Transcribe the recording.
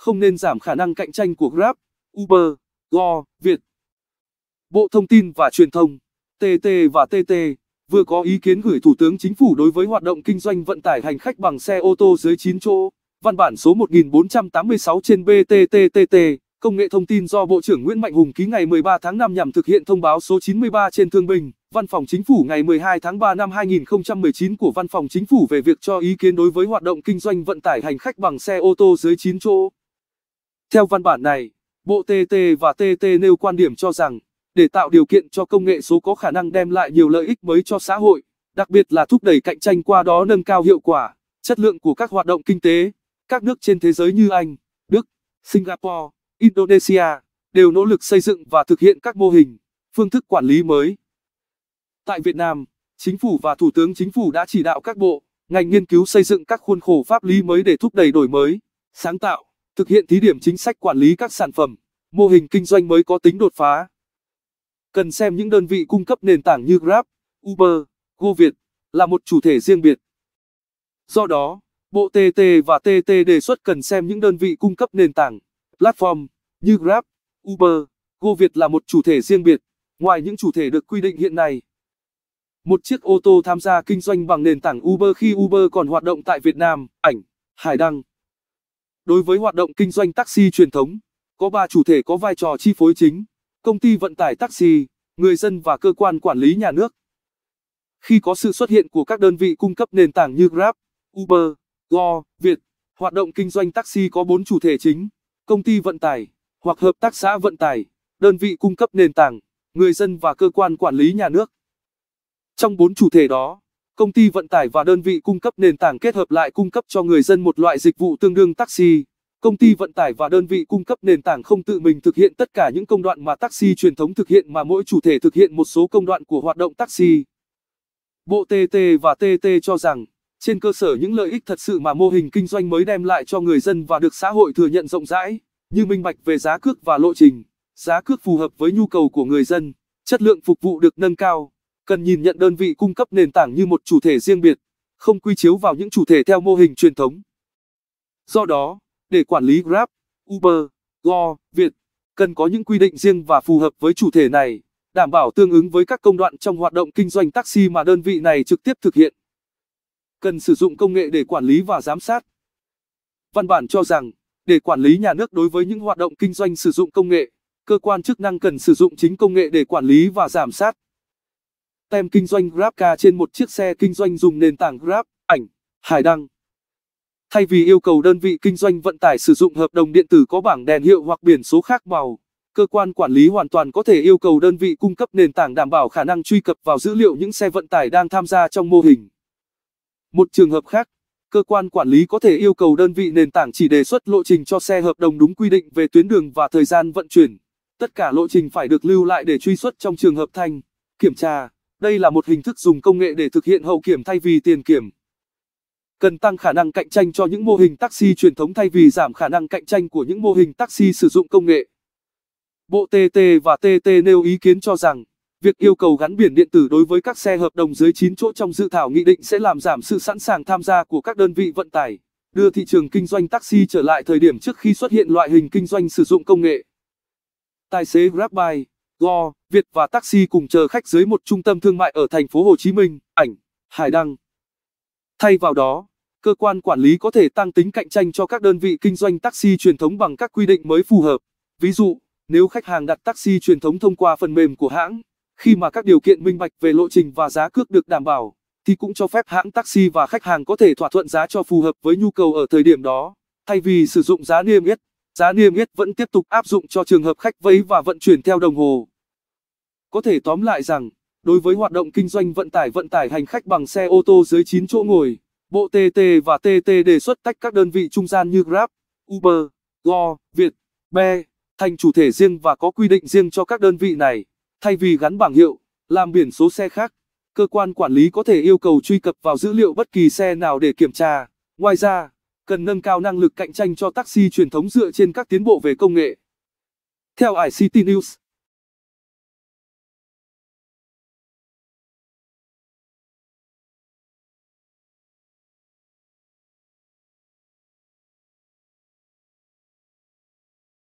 không nên giảm khả năng cạnh tranh của Grab, Uber, Go, Việt. Bộ Thông tin và Truyền thông, TT và TT vừa có ý kiến gửi Thủ tướng Chính phủ đối với hoạt động kinh doanh vận tải hành khách bằng xe ô tô dưới 9 chỗ, văn bản số 1486 trên BTTTT, công nghệ thông tin do Bộ trưởng Nguyễn Mạnh Hùng ký ngày 13 tháng 5 nhằm thực hiện thông báo số 93 trên Thương binh, Văn phòng Chính phủ ngày 12 tháng 3 năm 2019 của Văn phòng Chính phủ về việc cho ý kiến đối với hoạt động kinh doanh vận tải hành khách bằng xe ô tô dưới 9 chỗ. Theo văn bản này, Bộ TT và TT nêu quan điểm cho rằng, để tạo điều kiện cho công nghệ số có khả năng đem lại nhiều lợi ích mới cho xã hội, đặc biệt là thúc đẩy cạnh tranh qua đó nâng cao hiệu quả, chất lượng của các hoạt động kinh tế, các nước trên thế giới như Anh, Đức, Singapore, Indonesia đều nỗ lực xây dựng và thực hiện các mô hình, phương thức quản lý mới. Tại Việt Nam, Chính phủ và Thủ tướng Chính phủ đã chỉ đạo các bộ, ngành nghiên cứu xây dựng các khuôn khổ pháp lý mới để thúc đẩy đổi mới, sáng tạo thực hiện thí điểm chính sách quản lý các sản phẩm, mô hình kinh doanh mới có tính đột phá. Cần xem những đơn vị cung cấp nền tảng như Grab, Uber, GoViet là một chủ thể riêng biệt. Do đó, Bộ TT và TT đề xuất cần xem những đơn vị cung cấp nền tảng, platform như Grab, Uber, GoViet là một chủ thể riêng biệt, ngoài những chủ thể được quy định hiện nay. Một chiếc ô tô tham gia kinh doanh bằng nền tảng Uber khi Uber còn hoạt động tại Việt Nam, ảnh, Hải Đăng. Đối với hoạt động kinh doanh taxi truyền thống, có 3 chủ thể có vai trò chi phối chính, công ty vận tải taxi, người dân và cơ quan quản lý nhà nước. Khi có sự xuất hiện của các đơn vị cung cấp nền tảng như Grab, Uber, Go, Việt, hoạt động kinh doanh taxi có 4 chủ thể chính, công ty vận tải, hoặc hợp tác xã vận tải, đơn vị cung cấp nền tảng, người dân và cơ quan quản lý nhà nước. Trong 4 chủ thể đó, công ty vận tải và đơn vị cung cấp nền tảng kết hợp lại cung cấp cho người dân một loại dịch vụ tương đương taxi. Công ty vận tải và đơn vị cung cấp nền tảng không tự mình thực hiện tất cả những công đoạn mà taxi truyền thống thực hiện mà mỗi chủ thể thực hiện một số công đoạn của hoạt động taxi. Bộ TT và TT cho rằng, trên cơ sở những lợi ích thật sự mà mô hình kinh doanh mới đem lại cho người dân và được xã hội thừa nhận rộng rãi, như minh bạch về giá cước và lộ trình, giá cước phù hợp với nhu cầu của người dân, chất lượng phục vụ được nâng cao cần nhìn nhận đơn vị cung cấp nền tảng như một chủ thể riêng biệt, không quy chiếu vào những chủ thể theo mô hình truyền thống. Do đó, để quản lý Grab, Uber, Go, Việt, cần có những quy định riêng và phù hợp với chủ thể này, đảm bảo tương ứng với các công đoạn trong hoạt động kinh doanh taxi mà đơn vị này trực tiếp thực hiện. Cần sử dụng công nghệ để quản lý và giám sát. Văn bản cho rằng, để quản lý nhà nước đối với những hoạt động kinh doanh sử dụng công nghệ, cơ quan chức năng cần sử dụng chính công nghệ để quản lý và giám sát tem kinh doanh GrabCar trên một chiếc xe kinh doanh dùng nền tảng Grab, ảnh, hải đăng. Thay vì yêu cầu đơn vị kinh doanh vận tải sử dụng hợp đồng điện tử có bảng đèn hiệu hoặc biển số khác màu, cơ quan quản lý hoàn toàn có thể yêu cầu đơn vị cung cấp nền tảng đảm bảo khả năng truy cập vào dữ liệu những xe vận tải đang tham gia trong mô hình. Một trường hợp khác, cơ quan quản lý có thể yêu cầu đơn vị nền tảng chỉ đề xuất lộ trình cho xe hợp đồng đúng quy định về tuyến đường và thời gian vận chuyển. Tất cả lộ trình phải được lưu lại để truy xuất trong trường hợp thanh, kiểm tra. Đây là một hình thức dùng công nghệ để thực hiện hậu kiểm thay vì tiền kiểm. Cần tăng khả năng cạnh tranh cho những mô hình taxi truyền thống thay vì giảm khả năng cạnh tranh của những mô hình taxi sử dụng công nghệ. Bộ TT và TT nêu ý kiến cho rằng, việc yêu cầu gắn biển điện tử đối với các xe hợp đồng dưới 9 chỗ trong dự thảo nghị định sẽ làm giảm sự sẵn sàng tham gia của các đơn vị vận tải, đưa thị trường kinh doanh taxi trở lại thời điểm trước khi xuất hiện loại hình kinh doanh sử dụng công nghệ. Tài xế GrabBike go, Việt và taxi cùng chờ khách dưới một trung tâm thương mại ở thành phố Hồ Chí Minh, ảnh, Hải Đăng. Thay vào đó, cơ quan quản lý có thể tăng tính cạnh tranh cho các đơn vị kinh doanh taxi truyền thống bằng các quy định mới phù hợp. Ví dụ, nếu khách hàng đặt taxi truyền thống thông qua phần mềm của hãng, khi mà các điều kiện minh bạch về lộ trình và giá cước được đảm bảo, thì cũng cho phép hãng taxi và khách hàng có thể thỏa thuận giá cho phù hợp với nhu cầu ở thời điểm đó, thay vì sử dụng giá niêm yết. Giá niêm yết vẫn tiếp tục áp dụng cho trường hợp khách vấy và vận chuyển theo đồng hồ. Có thể tóm lại rằng, đối với hoạt động kinh doanh vận tải vận tải hành khách bằng xe ô tô dưới 9 chỗ ngồi, Bộ TT và TT đề xuất tách các đơn vị trung gian như Grab, Uber, Go, Việt, Be thành chủ thể riêng và có quy định riêng cho các đơn vị này. Thay vì gắn bảng hiệu, làm biển số xe khác, cơ quan quản lý có thể yêu cầu truy cập vào dữ liệu bất kỳ xe nào để kiểm tra. Ngoài ra, cần nâng cao năng lực cạnh tranh cho taxi truyền thống dựa trên các tiến bộ về công nghệ. Theo ICT News,